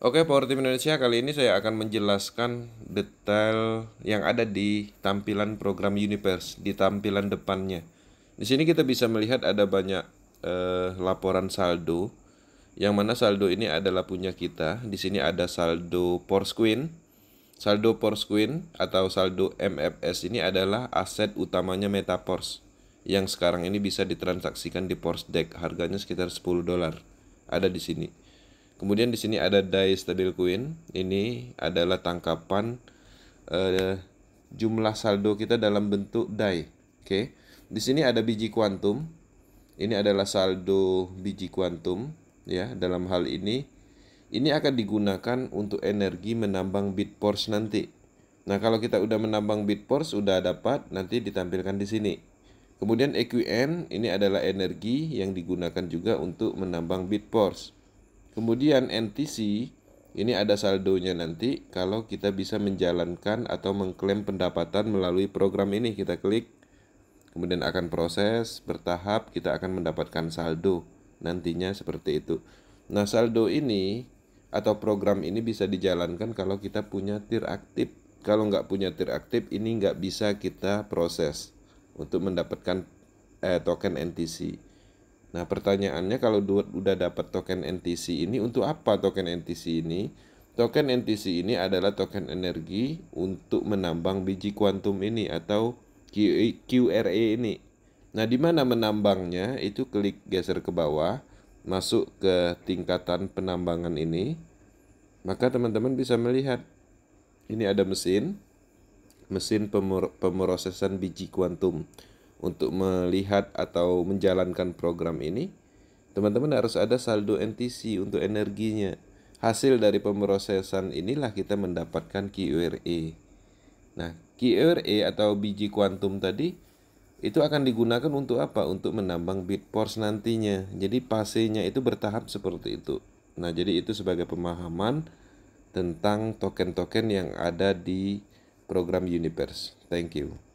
Oke, Power Team Indonesia kali ini saya akan menjelaskan detail yang ada di tampilan program Universe, di tampilan depannya. Di sini kita bisa melihat ada banyak eh, laporan saldo, yang mana saldo ini adalah punya kita. Di sini ada saldo Queen, Saldo Queen atau saldo MFS ini adalah aset utamanya Meta Porsche yang sekarang ini bisa ditransaksikan di Deck Harganya sekitar 10 dolar. Ada di sini. Kemudian di sini ada die stabil queen. Ini adalah tangkapan uh, jumlah saldo kita dalam bentuk die. Oke. Okay. Di sini ada biji kuantum. Ini adalah saldo biji kuantum ya dalam hal ini ini akan digunakan untuk energi menambang bit force nanti. Nah, kalau kita udah menambang bit force sudah dapat nanti ditampilkan di sini. Kemudian EQN ini adalah energi yang digunakan juga untuk menambang bit force. Kemudian NTC ini ada saldonya nanti kalau kita bisa menjalankan atau mengklaim pendapatan melalui program ini kita klik kemudian akan proses bertahap kita akan mendapatkan saldo nantinya seperti itu. Nah, saldo ini atau program ini bisa dijalankan kalau kita punya tir aktif. Kalau nggak punya tir aktif ini nggak bisa kita proses untuk mendapatkan eh, token NTC. Nah, pertanyaannya kalau udah dapat token NTC ini untuk apa token NTC ini? Token NTC ini adalah token energi untuk menambang biji kuantum ini atau QRA ini. Nah, di mana menambangnya? Itu klik geser ke bawah, masuk ke tingkatan penambangan ini. Maka teman-teman bisa melihat ini ada mesin mesin pemrosesan biji kuantum untuk melihat atau menjalankan program ini, teman-teman harus ada saldo NTC untuk energinya. Hasil dari pemrosesan inilah kita mendapatkan QRE. Nah, QRE atau biji kuantum tadi itu akan digunakan untuk apa? Untuk menambang bit force nantinya. Jadi pasenya itu bertahap seperti itu. Nah, jadi itu sebagai pemahaman tentang token-token yang ada di program Universe. Thank you.